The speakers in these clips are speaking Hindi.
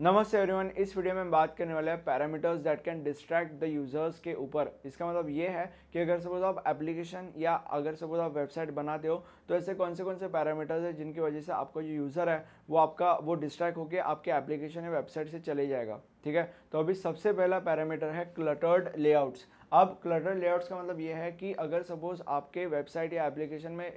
नमस्ते एवरीवन इस वीडियो में हम बात करने वाले हैं parameters that can distract the users के ऊपर इसका मतलब ये है कि अगर सपोज आप एप्लीकेशन या अगर सपोज आप वेबसाइट बनाते हो तो ऐसे कौन से कौन से पैरामीटर्स हैं जिनकी वजह से आपका जो यूज़र है वो आपका वो डिस्ट्रैक्ट होकर आपके एप्लीकेशन या वेबसाइट से चले जाएगा ठीक है तो अभी सबसे पहला पैरामीटर है क्लटर्ड लेआउट्स अब क्लटर्ड लेआउट्स का मतलब ये है कि अगर सपोज आपके वेबसाइट या एप्लीकेशन में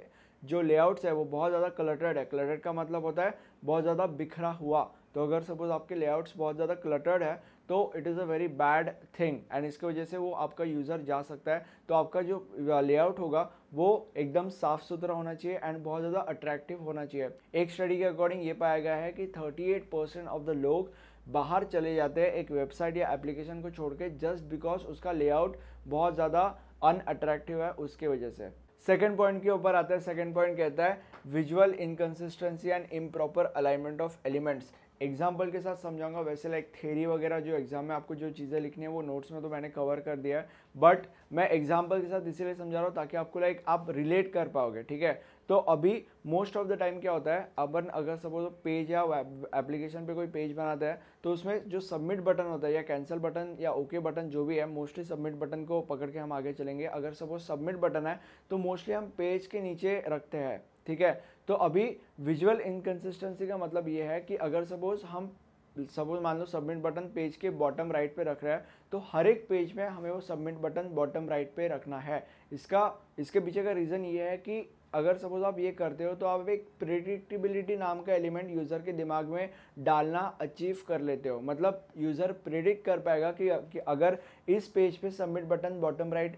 जो लेआउट्स है वो बहुत ज़्यादा क्लटर्ड है क्लटर्ड का मतलब होता है बहुत ज़्यादा बिखरा हुआ तो अगर सपोज़ आपके लेआउट्स बहुत ज़्यादा क्लटर्ड है तो it is a very bad thing and इसकी वजह से वो आपका यूज़र जा सकता है तो आपका जो लेआउट होगा वो एकदम साफ़ सुथरा होना चाहिए एंड बहुत ज़्यादा अट्रैक्टिव होना चाहिए एक स्टडी के अकॉर्डिंग ये पाया गया है कि 38 परसेंट ऑफ द लोग बाहर चले जाते हैं एक वेबसाइट या एप्लीकेशन को छोड़ के जस्ट बिकॉज उसका लेआउट बहुत ज़्यादा अनअट्रैक्टिव है उसके वजह से सेकेंड पॉइंट के ऊपर आता है सेकेंड पॉइंट कहता है visual inconsistency and improper alignment of elements example के साथ समझाऊंगा वैसे लाइक थेरी वगैरह जो एग्जाम में आपको जो चीज़ें लिखनी है वो नोट्स में तो मैंने कवर कर दिया है बट मैं एग्जाम्पल के साथ इसीलिए समझा रहा हूँ ताकि आपको लाइक आप रिलेट कर पाओगे ठीक है तो अभी मोस्ट ऑफ द टाइम क्या होता है अपन अगर सपोज पेज या एप्लीकेशन पे कोई पेज बनाता है तो उसमें जो सबमिट बटन होता है या कैंसिल बटन या ओके okay बटन जो भी है मोस्टली सबमिट बटन को पकड़ के हम आगे चलेंगे अगर सपोज सबमिट बटन है तो मोस्टली हम पेज के नीचे रखते हैं ठीक है तो अभी विजुअल इनकन्सिस्टेंसी का मतलब ये है कि अगर सपोज हम सपोज मान लो सबमिट बटन पेज के बॉटम राइट पे रख रहे हैं तो हर एक पेज में हमें वो सबमिट बटन बॉटम राइट पे रखना है इसका इसके पीछे का रीज़न ये है कि अगर सपोज आप ये करते हो तो आप एक प्रिडिक्टिबिलिटी नाम का एलिमेंट यूज़र के दिमाग में डालना अचीव कर लेते हो मतलब यूज़र प्रिडिक्ट कर पाएगा कि, कि अगर इस पेज पे submit button bottom right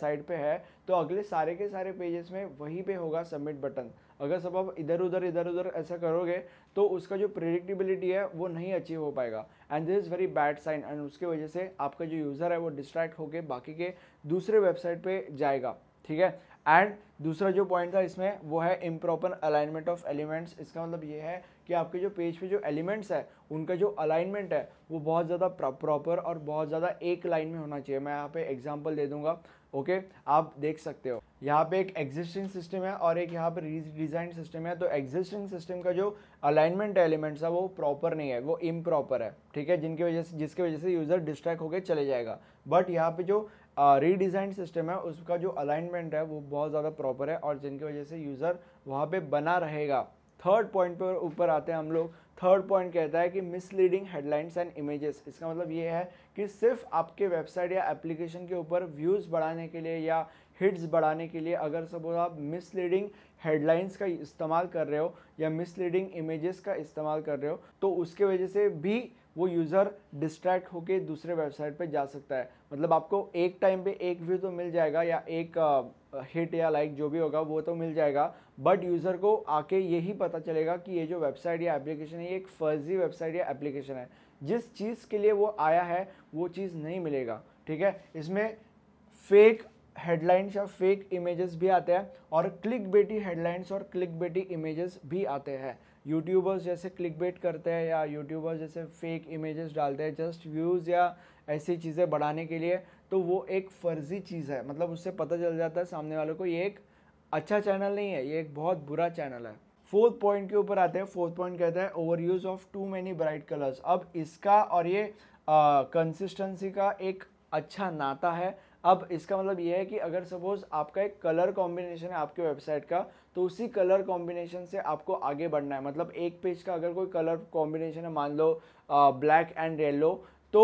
side पे है तो अगले सारे के सारे पेजेस में वहीं पे होगा सबमिट बटन अगर सब आप इधर उधर इधर उधर ऐसा करोगे तो उसका जो प्रिडिक्टिबिलिटी है वो नहीं अचीव हो पाएगा and this is very bad sign and उसकी वजह से आपका जो यूज़र है वो डिस्ट्रैक्ट होकर बाकी के दूसरे वेबसाइट पर जाएगा ठीक है एंड दूसरा जो पॉइंट था इसमें वो है इम्प्रॉपर अलाइनमेंट ऑफ एलिमेंट्स इसका मतलब ये है कि आपके जो पेज पे जो एलिमेंट्स है उनका जो अलाइनमेंट है वो बहुत ज़्यादा प्रॉपर और बहुत ज़्यादा एक लाइन में होना चाहिए मैं यहाँ पे एग्जांपल दे दूँगा ओके okay, आप देख सकते हो यहाँ पे एक एग्जिस्टिंग सिस्टम है और एक यहाँ पे डिजाइन सिस्टम है तो एग्जिस्टिंग सिस्टम का जो अलाइनमेंट एलिमेंट्स है वो प्रॉपर नहीं है वो इम्प्रॉपर है ठीक है जिनकी वजह से जिसकी वजह से यूज़र डिस्ट्रैक्ट होकर चले जाएगा बट यहाँ पे जो रीडिज़ाइन सिस्टम है उसका जो अलाइनमेंट है वो बहुत ज़्यादा प्रॉपर है और जिनकी वजह से यूज़र वहाँ पे बना रहेगा थर्ड पॉइंट पर ऊपर आते हैं हम लोग थर्ड पॉइंट कहता है कि मिसलीडिंग हेडलाइंस एंड इमेजेस इसका मतलब ये है कि सिर्फ आपके वेबसाइट या एप्लीकेशन के ऊपर व्यूज़ बढ़ाने के लिए या हिट्स बढ़ाने के लिए अगर सपोज आप मिसलीडिंग हेडलाइंस का इस्तेमाल कर रहे हो या मिसलीडिंग इमेजेस का इस्तेमाल कर रहे हो तो उसके वजह से भी वो यूज़र डिस्ट्रैक्ट होकर दूसरे वेबसाइट पे जा सकता है मतलब आपको एक टाइम पे एक व्यू तो मिल जाएगा या एक हिट या लाइक जो भी होगा वो तो मिल जाएगा बट यूज़र को आके यही पता चलेगा कि ये जो वेबसाइट या एप्लीकेशन है ये एक फर्जी वेबसाइट या एप्लीकेशन है जिस चीज़ के लिए वो आया है वो चीज़ नहीं मिलेगा ठीक है इसमें फेक हेडलाइंस या फेक इमेजेस भी आते हैं और क्लिक बेटी हेडलाइंस और क्लिक बेटी इमेजेस भी आते हैं यूट्यूबर्स जैसे क्लिक बेट करते हैं या यूट्यूबर्स जैसे फेक इमेजेस डालते हैं जस्ट व्यूज़ या ऐसी चीज़ें बढ़ाने के लिए तो वो एक फ़र्ज़ी चीज़ है मतलब उससे पता चल जाता है सामने वालों को ये एक अच्छा चैनल नहीं है ये एक बहुत बुरा चैनल है फोर्थ पॉइंट के ऊपर आते हैं फोर्थ पॉइंट कहता है over use of too many bright colours अब इसका और ये कंसिस्टेंसी का एक अच्छा नाता है अब इसका मतलब ये है कि अगर सपोज आपका एक कलर कॉम्बिनेशन है आपके वेबसाइट का तो उसी कलर कॉम्बिनेशन से आपको आगे बढ़ना है मतलब एक पेज का अगर कोई कलर कॉम्बिनेशन है मान लो ब्लैक एंड येलो तो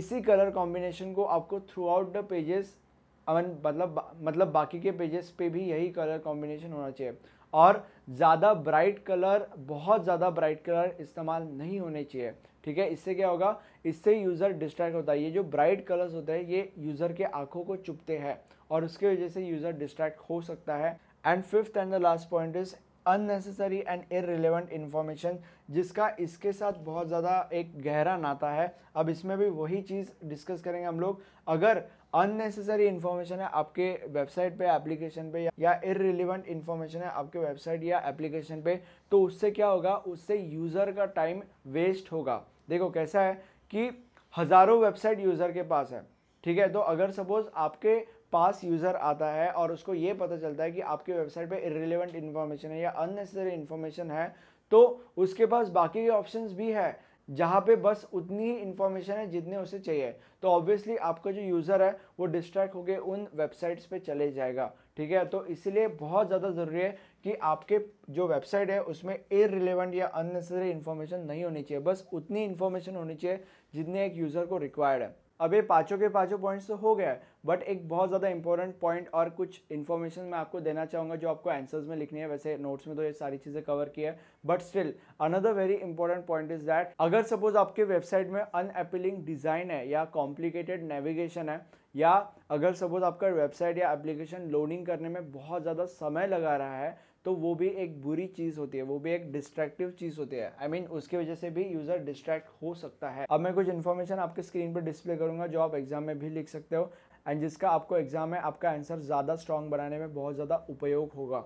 इसी कलर कॉम्बिनेशन को आपको थ्रू आउट द पेजेस मतलब मतलब बाकी के पेजेस पे भी यही कलर कॉम्बिनेशन होना चाहिए और ज़्यादा ब्राइट कलर बहुत ज़्यादा ब्राइट कलर इस्तेमाल नहीं होने चाहिए ठीक है इससे क्या होगा इससे यूज़र डिस्ट्रैक्ट होता है ये जो ब्राइट कलर्स होते हैं ये यूज़र के आँखों को चुपते हैं और उसके वजह से यूज़र डिस्ट्रैक्ट हो सकता है and fifth and the last point is unnecessary and irrelevant information जिसका इसके साथ बहुत ज़्यादा एक गहरा नाता है अब इसमें भी वही चीज़ डिस्कस करेंगे हम लोग अगर अननेसेसरी इन्फॉर्मेशन है आपके वेबसाइट पे एप्लीकेशन पे या इरिलीवेंट इन्फॉर्मेशन है आपके वेबसाइट या एप्लीकेशन पे तो उससे क्या होगा उससे यूज़र का टाइम वेस्ट होगा देखो कैसा है कि हज़ारों वेबसाइट यूज़र के पास है ठीक है तो अगर सपोज़ आपके पास यूज़र आता है और उसको ये पता चलता है कि आपके वेबसाइट पे इरेलीवेंट इन्फॉर्मेशन है या अननेसेसरी इन्फॉर्मेशन है तो उसके पास बाकी के ऑप्शंस भी है जहाँ पे बस उतनी ही इन्फॉर्मेशन है जितने उसे चाहिए तो ऑब्वियसली आपका जो यूज़र है वो डिस्ट्रैक्ट होकर उन वेबसाइट्स पे चले जाएगा ठीक है तो इसलिए बहुत ज़्यादा ज़रूरी है कि आपके जो वेबसाइट है उसमें इरिलेवेंट रिलेवेंट या अननेसेसरी इन्फॉर्मेशन नहीं होनी चाहिए बस उतनी इन्फॉर्मेशन होनी चाहिए जितने एक यूज़र को रिक्वायर्ड है अब ये पाँचों के पाँचों पॉइंट्स तो हो गया है बट एक बहुत ज़्यादा इंपॉर्टेंट पॉइंट और कुछ इन्फॉर्मेशन मैं आपको देना चाहूँगा जो आपको आंसर्स में लिखनी है वैसे नोट्स में तो ये सारी चीज़ें कवर की है but still another very important point is that अगर सपोज आपके वेबसाइट में अनएपीलिंग डिज़ाइन है या कॉम्प्लिकेटेड नेविगेशन है या अगर सपोज आपका वेबसाइट या एप्लीकेशन लोडिंग करने में बहुत ज़्यादा समय लगा रहा है तो वो भी एक बुरी चीज़ होती है वो भी एक डिस्ट्रैक्टिव चीज़ होती है आई I मीन mean, उसकी वजह से भी यूज़र डिस्ट्रैक्ट हो सकता है अब मैं कुछ इन्फॉर्मेशन आपके स्क्रीन पर डिस्प्ले करूँगा जो आप एग्जाम में भी लिख सकते हो एंड जिसका आपको एग्जाम में आपका आंसर ज़्यादा स्ट्रॉन्ग बनाने में बहुत ज़्यादा उपयोग होगा